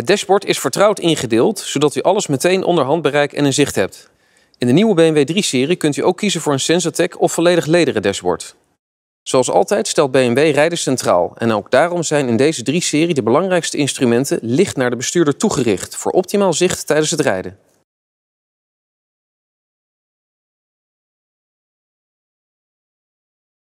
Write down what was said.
Het dashboard is vertrouwd ingedeeld, zodat u alles meteen onder handbereik en in zicht hebt. In de nieuwe BMW 3-serie kunt u ook kiezen voor een Sensatec of volledig lederen dashboard. Zoals altijd stelt BMW rijden centraal en ook daarom zijn in deze 3-serie de belangrijkste instrumenten licht naar de bestuurder toegericht voor optimaal zicht tijdens het rijden.